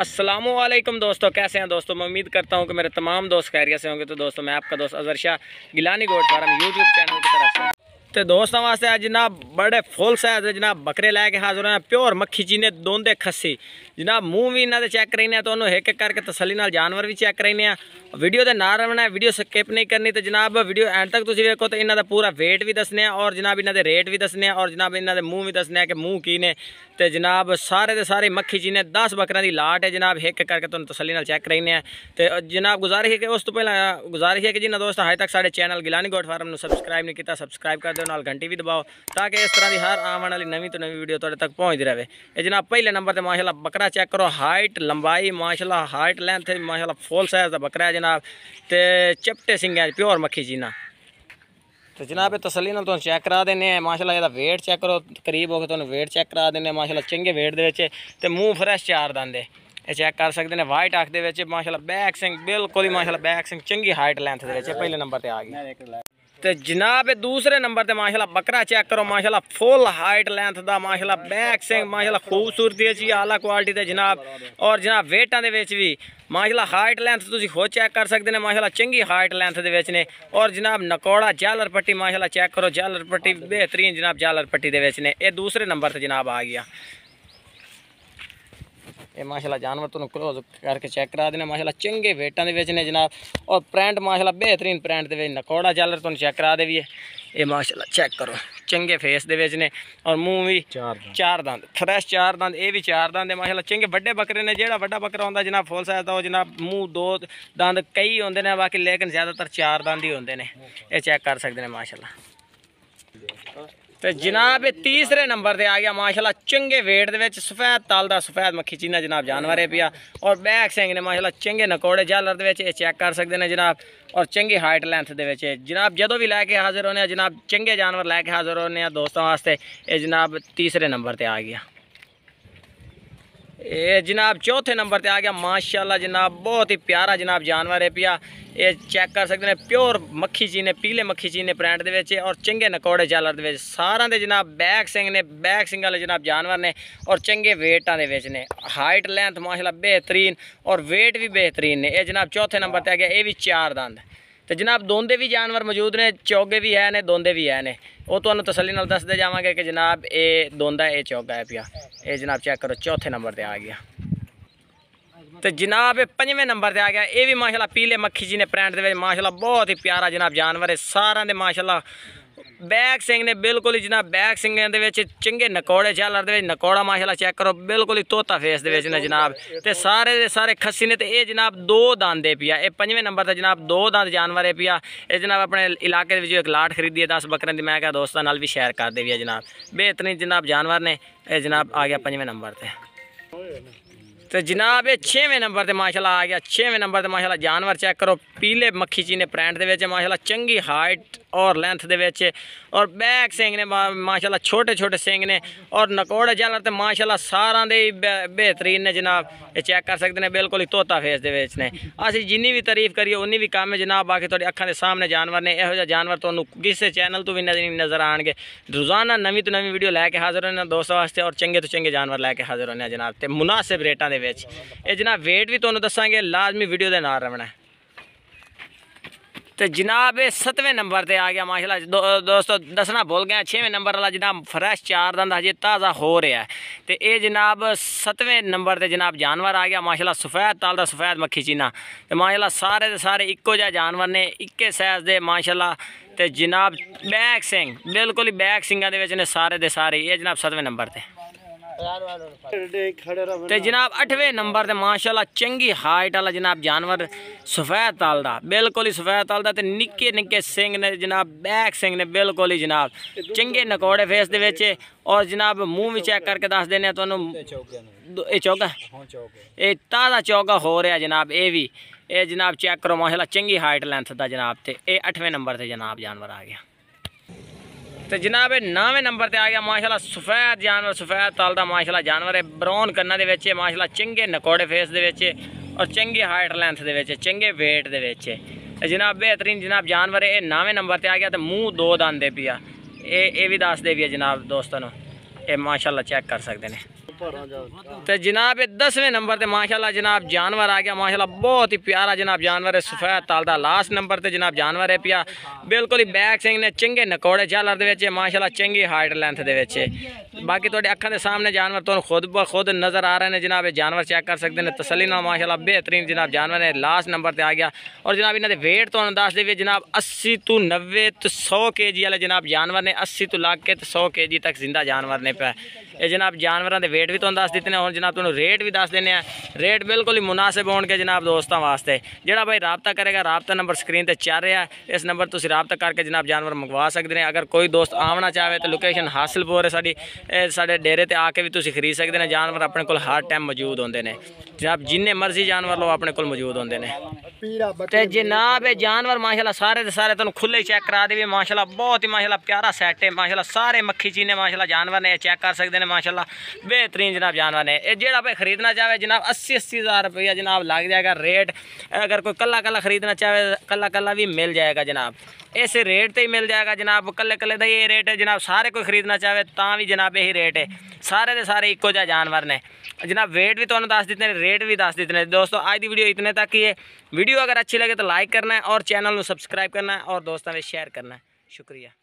असलम दोस्तों कैसे हैं दोस्तों मैं उम्मीद करता हूं कि मेरे तमाम दोस्त खैरियत से होंगे तो दोस्तों मैं आपका दोस्त अजर शाह गिलानी गोड फार्म यूट्यूब चैनल की तरफ से तो दोस्तों वास्ते जनाब बड़े फुल साइज जनाब बकरे लाए के हाजिर हैं प्योर मक्खी चीने दोंदे खसी ਜਿਨਾ ਮੂੰਹ ਵੀ ਇਹਨਾਂ ਦੇ ਚੈੱਕ ਕਰਨੇ ਆ ਤੁਹਾਨੂੰ ਇੱਕ ਇੱਕ ਕਰਕੇ ਤਸੱਲੀ ਨਾਲ ਜਾਨਵਰ ਵੀ ਚੈੱਕ ਨੇ ਆ ਵੀਡੀਓ ਦੇ ਨਾਲ ਰਹਿਣਾ ਵੀਡੀਓ ਸਕਿਪ ਨਹੀਂ ਕਰਨੀ ਤੇ ਜਨਾਬ ਵੀਡੀਓ ਐਂਡ ਤੱਕ ਤੁਸੀਂ ਵੇਖੋ ਤੇ ਇਹਨਾਂ ਦਾ ਪੂਰਾ weight ਵੀ ਦੱਸਨੇ ਆ ਔਰ ਜਨਾਬ ਇਹਨਾਂ ਦੇ ਰੇਟ ਵੀ ਦੱਸਨੇ ਆ ਔਰ ਜਨਾਬ ਇਹਨਾਂ ਦੇ ਮੂੰਹ ਵੀ ਦੱਸਨੇ ਆ ਕਿ ਮੂੰਹ ਕੀ ਨੇ ਤੇ ਜਨਾਬ ਸਾਰੇ ਦੇ ਸਾਰੇ ਮੱਖੀ ਜੀ ਨੇ 10 ਬੱਕਰਾਂ ਦੀ ਲਾਟ ਹੈ ਜਨਾਬ ਇੱਕ ਕਰਕੇ ਤੁਹਾਨੂੰ ਤਸੱਲੀ ਨਾਲ ਚੈੱਕ ਕਰਨੇ ਆ ਤੇ ਜਨਾਬ ਗੁਜ਼ਾਰਿਸ਼ ਹੈ ਕਿ ਉਸ ਤੋਂ ਪਹਿਲਾਂ ਗੁਜ਼ਾਰਿਸ਼ ਹੈ ਕਿ ਜਿਨ੍ਹਾਂ ਦੋਸਤ ਹਾਈ ਤੱਕ ਸਾਡੇ ਚੈਨਲ ਗਿਲਾਨੀ ਗੋਟ ਫਾਰਮ ਨੂੰ ਸਬਸਕ੍ਰਾਈਬ ਨਹੀਂ ਕੀਤਾ ਸਬਸਕ੍ਰਾਈਬ ਕਰ ਦਿਓ ਨਾਲ ਘੰਟੀ ਵੀ ਦਬਾਓ ਤਾਂ ਕਿ ਇਸ ਤਰ੍ਹਾਂ ਦੀ ਹਰ ਆਉਣ ਵਾਲੀ ਨਵੀਂ ਤੋਂ ਨਵੀਂ ਵੀਡੀਓ ਤੁਹਾਡੇ ਤੱਕ ਪਹੁੰਚਦੀ ਰਹੇ ਇਹ ਜਨਾਬ ਪਹਿਲੇ ਨੰਬਰ ਤੇ ਮਾਸ਼ਾਅੱਲਾ ਬੱਕਰਾ बकरा चेक करो हाइट लंबाई माशाल्लाह हाइट लेंथ माशाल्लाह फुल साइज दा बकरा जनाब ते चिपटे सिंह प्योर मक्खी जीना तो जनाब तसली ना चेक करा दें माशाल्लाह एहदा वेट चेक करो करीब होके तुम वेट चेक करा देने माशाल्लाह चंगे वेट दे विच ते चार दंदे चेक कर ਕਰ ਸਕਦੇ ਨੇ ਵਾਈਟ ਅੱਖ ਦੇ ਵਿੱਚ ਮਾਸ਼ਾਅੱਲਾ ਬੈਕ ਸਿੰਘ ਬਿਲਕੁਲ ਹੀ ਮਾਸ਼ਾਅੱਲਾ ਬੈਕ ਸਿੰਘ ਚੰਗੀ ਹਾਈਟ ਲੈਂਥ ਦੇ ਵਿੱਚ ਪਹਿਲੇ तो जनाब दूसरे नंबर से माशाला बकरा चेक करो माशाला फुल हाइट लेंथ का माशाला बैक सिंह माशाला खूबसूरती है आला क्वालिटी का जनाब और जनाब वेटा के माशाला हाइट लेंथ तुम खुद चेक कर सकते हैं माशाला चंकी हाइट लेंथ के ने और जनाब नकौड़ा जैलर पट्टी माशाला चेक करो जैलर पट्टी बेहतरीन जनाब जैलर पट्टी के दूसरे नंबर से जनाब आ गया ਇਹ ਮਾਸ਼ਾਅੱਲਾ ਜਾਨਵਰ ਤੁਹਾਨੂੰ ਕਲੋਜ਼ ਕਰਕੇ ਚੈੱਕ ਕਰਾ ਦੇਣਾ ਮਾਸ਼ਾਅੱਲਾ ਚੰਗੇ ਵੇਟਾਂ ਦੇ ਵਿੱਚ ਨੇ ਜਨਾਬ ਔਰ ਪ੍ਰਿੰਟ ਮਾਸ਼ਾਅੱਲਾ ਬਿਹਤਰੀਨ ਪ੍ਰਿੰਟ ਦੇ ਵਿੱਚ ਨਕੋੜਾ ਚੱਲਰ ਤੁਹਾਨੂੰ ਚੈੱਕ ਕਰਾ ਦੇਵੀਏ ਇਹ ਮਾਸ਼ਾਅੱਲਾ ਚੈੱਕ ਕਰੋ ਚੰਗੇ ਫੇਸ ਦੇ ਵਿੱਚ ਨੇ ਔਰ ਮੂੰਹ ਵੀ ਚਾਰ ਦੰਦ ਫਰੈਸ਼ ਚਾਰ ਦੰਦ ਇਹ ਵੀ ਚਾਰ ਦੰਦ ਦੇ ਮਾਸ਼ਾਅੱਲਾ ਚੰਗੇ ਵੱਡੇ ਬੱਕਰੇ ਨੇ ਜਿਹੜਾ ਵੱਡਾ ਬੱਕਰਾ ਹੁੰਦਾ ਜਨਾਬ ਫੁੱਲ ਸਾਇਜ਼ ਦਾ ਉਹ ਜਨਾਬ ਮੂੰਹ ਦੋ ਦੰਦ ਕਈ ਹੁੰਦੇ ਨੇ ਬਾਕੀ ਲੇਕਿਨ ਜ਼ਿਆਦਾਤਰ ਚਾਰ ਦੰਦ ਹੀ ਹੁੰਦੇ ਨੇ ਇਹ ਚੈੱਕ ਕਰ ਸਕਦੇ ਨੇ ਮਾਸ਼ਾਅੱਲਾ ਤੇ ਜਨਾਬ ਇਹ ਤੀਸਰੇ ਨੰਬਰ ਤੇ ਆ ਗਿਆ ਮਾਸ਼ਾਅੱਲਾ ਚੰਗੇ weight ਦੇ ਵਿੱਚ ਸਫੈਦ ਤਲ ਦਾ ਸਫੈਦ ਮੱਖੀ ਚੀਨਾ ਜਨਾਬ ਜਾਨਵਰ ਹੈ ਪਿਆ ਔਰ ਬੈਕ ਸਿੰਘ ਨੇ ਮਾਸ਼ਾਅੱਲਾ ਚੰਗੇ ਨਕੋੜੇ ਜਾਲਰ ਦੇ ਵਿੱਚ ਇਹ ਚੈੱਕ ਕਰ ਸਕਦੇ ਨੇ ਜਨਾਬ ਔਰ ਚੰਗੀ ਹਾਈਟ ਲੈਂਥ ਦੇ ਵਿੱਚ ਜਨਾਬ ਜਦੋਂ ਵੀ ਲੈ ਕੇ ਹਾਜ਼ਰ ਹੋਣੇ ਆ ਜਨਾਬ ਚੰਗੇ ਜਾਨਵਰ ਲੈ ਕੇ ਹਾਜ਼ਰ ਹੋਣੇ ਆ ਦੋਸਤਾਂ ਵਾਸਤੇ ਇਹ ਜਨਾਬ ਤੀਸਰੇ ਨੰਬਰ ਤੇ ਆ ਗਿਆ ये जनाब चौथे नंबर पे आ गया माशाल्लाह जनाब बहुत ही प्यारा जनाब जानवर है पिया ये चेक कर सकते हैं प्योर मक्खी चीने पीले मक्खी चीने प्रिंट ਦੇ ਵਿੱਚ ਔਰ ਚੰਗੇ ਨਕੋੜੇ ਜਾਲਰ ਦੇ ਵਿੱਚ ਸਾਰਿਆਂ ਦੇ ਜਨਾਬ ਬੈਕ ਸਿੰਘ ਨੇ ਬੈਕ ਸਿੰਘ ਵਾਲੇ ਜਨਾਬ ਜਾਨਵਰ ਨੇ ਔਰ ਚੰਗੇ weighਟਾਂ ਦੇ ਵਿੱਚ ਨੇ ਹਾਈਟ ਲੈਂਥ ਮਾਸ਼ਾਅੱਲਾ ਬਿਹਤਰੀਨ ਔਰ weight ਵੀ ਬਿਹਤਰੀਨ ਨੇ ਇਹ ਜਨਾਬ ਚੌਥੇ ਨੰਬਰ ਤੇ ਆ ਗਿਆ ਇਹ ਵੀ ਚਾਰ ਦੰਦ ਤੇ ਜਨਾਬ ਦੋਂਦੇ ਵੀ ਜਾਨਵਰ ਮੌਜੂਦ ਨੇ ਚੌਗੇ ਵੀ ਹੈ ਨੇ ਦੋਂਦੇ ਵੀ ਹੈ ਨੇ ਉਹ ਤੁਹਾਨੂੰ ਤਸੱਲੀ ਨਾਲ ਦੱਸਦੇ ਜਾਵਾਂਗੇ ਕਿ ਜਨਾਬ ਇਹ ਦੋਂਦਾ ਇਹ ਚੌਗਾ ਹੈ ਪਿਆ ਇਹ ਜਨਾਬ ਚੈੱਕ ਕਰੋ ਚੌਥੇ ਨੰਬਰ ਤੇ ਆ ਗਿਆ ਤੇ ਜਨਾਬ ਇਹ ਪੰਜਵੇਂ ਨੰਬਰ ਤੇ ਆ ਗਿਆ ਇਹ ਵੀ ਮਾਸ਼ਾਅੱਲਾ ਪੀਲੇ ਮੱਖੀ ਜੀ ਨੇ ਪ੍ਰਿੰਟ ਦੇ ਵਿੱਚ ਮਾਸ਼ਾਅੱਲਾ ਬਹੁਤ ਹੀ ਪਿਆਰਾ ਜਨਾਬ ਜਾਨਵਰ ਹੈ ਸਾਰਿਆਂ ਦੇ ਮਾਸ਼ਾਅੱਲਾ ਬੈਕ ਸਿੰਘ ਨੇ ਬਿਲਕੁਲ ਹੀ ਜਨਾਬ ਬੈਕ ਸਿੰਘ ਦੇ ਵਿੱਚ ਚੰਗੇ ਨਕੌੜੇ ਚੱਲ ਦੇ ਵਿੱਚ ਨਕੌੜਾ ਮਾਸ਼ਾਅੱਲਾ ਚੈੱਕ ਕਰੋ ਬਿਲਕੁਲ ਹੀ ਤੋਤਾ ਫੇਸ ਦੇ ਵਿੱਚ ਨੇ ਜਨਾਬ ਤੇ ਸਾਰੇ ਦੇ ਸਾਰੇ ਖੱਸੀ ਨੇ ਤੇ ਇਹ ਜਨਾਬ ਦੋ ਦੰਦੇ ਪਿਆ ਇਹ ਪੰਜਵੇਂ ਨੰਬਰ ਦਾ ਜਨਾਬ ਦੋ ਦੰਦ ਜਾਨਵਰ ਹੈ ਪਿਆ ਇਹ ਜਨਾਬ ਆਪਣੇ ਇਲਾਕੇ ਦੇ ਵਿੱਚ ਇੱਕ ਲਾਟ ਖਰੀਦੀ ਹੈ 10 ਬੱਕਰੇ ਦੀ ਮੈਂ ਕਿਹਾ ਦੋਸਤਾਂ ਨਾਲ ਵੀ ਸ਼ੇਅਰ ਕਰ ਦੇ ਵੀ ਹੈ ਜਨਾਬ ਬੇਤਨੀ ਜਨਾਬ ਜਾਨਵਰ ਨੇ ਇਹ ਜਨਾਬ ਆ ਗਿਆ ਪੰਜਵੇਂ ਨੰਬਰ ਤੇ ਤੇ ਜਨਾਬ ਇਹ 6ਵੇਂ ਨੰਬਰ ਤੇ ਮਾਸ਼ਾਅੱਲਾ ਆ ਗਿਆ 6ਵੇਂ ਨੰਬਰ ਤੇ ਮਾਸ਼ਾਅੱਲਾ ਜਾਨਵਰ ਚੈੱਕ ਕਰੋ ਪੀਲੇ ਮੱਖੀ ਚੀਨੇ ਪ੍ਰਿੰਟ ਦੇ ਵਿੱਚ ਮਾਸ਼ਾਅੱਲਾ ਚੰਗੀ ਹਾਈਟ और लेंथ ਦੇ ਵਿੱਚ ਔਰ ਬੈਕ ਸਿੰਘ ਨੇ ਮਾਸ਼ਾਅੱਲਾ ਛੋਟੇ ਛੋਟੇ ਸਿੰਘ ਨੇ ਔਰ ਨਕੋੜ ਜਲਰ ਤੇ ਮਾਸ਼ਾਅੱਲਾ ਸਾਰਿਆਂ ਦੇ ਬਿਹਤਰੀਨ ਨੇ ਜਨਾਬ ਇਹ ਚੈੱਕ ਕਰ ਸਕਦੇ ਨੇ ਬਿਲਕੁਲ ਹੀ ਤੋਤਾ ਫੇਸ ਦੇ ਵਿੱਚ ਨੇ ਅਸੀਂ ਜਿੰਨੀ ਵੀ ਤਾਰੀਫ ਕਰੀਏ ਉਨੀ ਵੀ ਕੰਮ ਹੈ ਜਨਾਬ ਬਾਕੀ ਤੁਹਾਡੀ ਅੱਖਾਂ ਦੇ ਸਾਹਮਣੇ ਜਾਨਵਰ ਨੇ ਇਹੋ ਜਿਹਾ ਜਾਨਵਰ ਤੁਹਾਨੂੰ ਕਿਸੇ ਚੈਨਲ ਤੋਂ ਵੀ ਨਜ਼ਰ ਆਣਗੇ ਰੋਜ਼ਾਨਾ ਨਵੀਂ ਤੋਂ ਨਵੀਂ ਵੀਡੀਓ ਲੈ ਕੇ ਹਾਜ਼ਰ ਹੋਣਾ ਦੋਸਤਾਂ ਵਾਸਤੇ ਔਰ ਚੰਗੇ ਤੋਂ ਚੰਗੇ ਜਾਨਵਰ ਲੈ ਕੇ ਹਾਜ਼ਰ ਹੋਣੇ ਜਨਾਬ ਤੇ ਮੁਨਾਸਿਬ ਰੇਟਾਂ ਦੇ ਵਿੱਚ ਇਹ ਜਨਾਬ weight ਵੀ ਤੁਹਾਨੂੰ ਦੱਸਾਂਗੇ ਲਾਜ਼ਮੀ ਵੀਡੀਓ ਦੇ ਨਾਲ ਰਹਿਣਾ तो जनाब सतवें नंबर से आ गया माशाला दो, दोस्तों दसना बोल गया छेवें नंबर वाला जनाब फ्रैश चार दंद हजे ताज़ा हो रहा है तो ये जनाब सतवें नंबर पर जनाब जानवर आ गया माशाला सफेद ताल का सफ़ैद मक्खी चीना तो माशाला सारे के सारे इक्को जहा जानवर ने इक्के सैज के माशाल्लाह तो जनाब बैक सिंह बिल्कुल ही बैक सिंगा ने सारे के सारे ये जनाब सतवें नंबर से ਤੇ ਜਨਾਬ 8ਵੇਂ ਨੰਬਰ ਤੇ ਮਾਸ਼ਾਅੱਲਾ ਚੰਗੀ ਹਾਈਟ ਵਾਲਾ ਜਨਾਬ ਜਾਨਵਰ ਸਫੈਦ ਤਾਲ ਦਾ ਬਿਲਕੁਲ ਹੀ ਸਫੈਦ ਤਾਲ ਦਾ ਤੇ ਨਿੱਕੇ ਨਿੱਕੇ ਸਿੰਘ ਨੇ ਜਨਾਬ ਬੈਕ ਸਿੰਘ ਨੇ ਬਿਲਕੁਲ ਹੀ ਜਨਾਬ ਚੰਗੇ ਨਕੋੜੇ ਫੇਸ ਦੇ ਵਿੱਚ ਔਰ ਜਨਾਬ ਮੂੰਹ ਵੀ ਚੈੱਕ ਕਰਕੇ ਦੱਸ ਦਿੰਨੇ ਆ ਤੁਹਾਨੂੰ ਇਹ ਚੌਗਾ ਇਹ ਤਾਜ਼ਾ ਚੌਗਾ ਹੋ ਰਿਹਾ ਜਨਾਬ ਇਹ ਵੀ ਇਹ ਜਨਾਬ ਚੈੱਕ ਕਰੋ ਮਾਸ਼ਾਅੱਲਾ ਚੰਗੀ ਹਾਈਟ ਲੈਂਥ ਦਾ ਜਨਾਬ ਤੇ ਇਹ 8ਵੇਂ ਨੰਬਰ ਤੇ ਜਨਾਬ ਜਾਨਵਰ ਆ ਗਿਆ ਤੇ ਜਨਾਬ ਇਹ 9ਵੇਂ ਨੰਬਰ ਤੇ ਆ ਗਿਆ ਮਾਸ਼ਾਅੱਲਾ ਸਫੈਦ ਜਾਨਵਰ ਸਫੈਦ ਤਲ ਦਾ ਮਾਸ਼ਾਅੱਲਾ ਜਾਨਵਰ ਹੈ ਬ੍ਰਾਊਨ ਕੰਨਾਂ ਦੇ ਵਿੱਚ ਹੈ ਮਾਸ਼ਾਅੱਲਾ ਚੰਗੇ ਨਕੋੜੇ ਫੇਸ ਦੇ ਵਿੱਚ ਔਰ ਚੰਗੇ ਹਾਈਟ ਲੈਂਥ ਦੇ ਵਿੱਚ ਚੰਗੇ weight ਦੇ ਵਿੱਚ ਹੈ ਜਨਾਬ ਬਿਹਤਰੀਨ ਜਨਾਬ ਜਾਨਵਰ ਹੈ ਇਹ 9ਵੇਂ ਨੰਬਰ ਤੇ ਆ ਗਿਆ ਤੇ ਮੂੰਹ ਦੋ ਦੰਦ ਦੇ ਪਿਆ ਇਹ ਇਹ ਵੀ ਦੱਸਦੇ ਵੀ ਹੈ ਜਨਾਬ ਦੋਸਤਾਂ ਨੂੰ ਇਹ ਮਾਸ਼ਾਅੱਲਾ ਚੈੱਕ ਕਰ ਸਕਦੇ ਨੇ जनाब दसवें नंबर पर माशाल्लाह जनाब जानवर आ गया माशाला बहुत ही प्यारा जनाब जानवर है सफ़ेद तालदा लास्ट नंबर पर जनाब जानवर है पिया बिल्कुल ही बैक सिंह ने चंगे नकौड़े झालर माशाला चंगी हाइट लेंथ के ਬਾਕੀ ਤੁਹਾਡੇ ਅੱਖਾਂ ਦੇ ਸਾਹਮਣੇ ਜਾਨਵਰ ਤੁਹਾਨੂੰ ਖੁਦ ਬਖੁਦ ਨਜ਼ਰ ਆ ਰਹੇ ਨੇ ਜਨਾਬ ਇਹ ਜਾਨਵਰ ਚੈੱਕ ਕਰ ਸਕਦੇ ਨੇ ਤਸੱਲੀ ਨਾਲ ਮਾਸ਼ਾਅੱਲਾ ਬਿਹਤਰੀਨ ਜਨਾਬ ਜਾਨਵਰ ਨੇ ਲਾਸਟ ਨੰਬਰ ਤੇ ਆ ਗਿਆ ਔਰ ਜਨਾਬ ਇਹਨਾਂ ਦੇ weight ਤੁਹਾਨੂੰ ਦੱਸ ਦੇਵੇ ਜਨਾਬ 80 ਤੋਂ 90 ਤੋਂ 100 ਕੇਜੀ ਵਾਲੇ ਜਨਾਬ ਜਾਨਵਰ ਨੇ 80 ਤੋਂ ਲੱਗ ਕੇ ਤੇ 100 ਕੇਜੀ ਤੱਕ ਜ਼ਿੰਦਾ ਜਾਨਵਰ ਨੇ ਪਿਆ ਇਹ ਜਨਾਬ ਜਾਨਵਰਾਂ ਦੇ weight ਵੀ ਤੁਹਾਨੂੰ ਦੱਸ ਦਿੱਤੇ ਨੇ ਹੁਣ ਜਨਾਬ ਤੁਹਾਨੂੰ ਰੇਟ ਵੀ ਦੱਸ ਦਿੰਨੇ ਆ ਰੇਟ ਬਿਲਕੁਲ ਹੀ ਮੁਨਾਸਿਬ ਹੋਣਗੇ ਜਨਾਬ ਦੋਸਤਾਂ ਵਾਸਤੇ ਜਿਹੜਾ ਭਾਈ ਰਾਬਤਾ ਕਰੇਗਾ ਰਾਬਤਾ ਨੰਬਰ ਸਕਰੀਨ ਤੇ ਚੱਲ ਰਿਹਾ ਇਸ ਨੰਬਰ ਤੁਸੀਂ ਰਾਬਤਾ ਕਰਕੇ ਜਨਾਬ ਜਾਨਵਰ ਮੰਗਵਾ ਸਕਦੇ ਨੇ ਅਗਰ ਕੋਈ ਦੋਸਤ ਆਉਣਾ ਚਾਹਵੇ ਤਾਂ ਲੋਕੇਸ਼ਨ ਹਾਸਲਪੁਰ ਹੈ ਸਾਡੀ डेरे से आके भी तुम खरीद सकते हैं जानवर अपने को हर टाइम मौजूद होंगे ने जनाब जिन्हें मर्जी जानवर लो अपने कोजूद होंगे ने जनाब ये जानवर माशाला सारे के सारे तुम खुले चैक करा दे माशाला बहुत ही माशाला प्यारा सैट है माशाला सारे मखी चीने माशाला जानवर ने चैक कर सकते हैं माशाला बेहतरीन जनाब जानवर ने यह जो भाई खरीदना चाहे जनाब अस्सी अस्सी हज़ार रुपया जनाब लग जाएगा रेट अगर कोई कला कला खरीदना चाहे कला कला भी मिल जाएगा जनाब इस रेट से ही मिल जाएगा जनाब कले कले का ये रेट है जनाब सारे कोई खरीदना चाहे तो भी जनाब यह ਇਹੀ ਰੇਟ ਹੈ ਸਾਰੇ ਦੇ ਸਾਰੇ ਇੱਕੋ ਜਿਹਾ ਜਾਨਵਰ ਨੇ जनाब वेट भी तो दस देते हैं रेट भी दस देते हैं दोस्तों आज की वीडियो इतने तक ही है वीडियो अगर अच्छी लगे तो लाइक करना है और चैनल में सब्सक्राइब करना है और दोस्तों में शेयर करना है शुक्रिया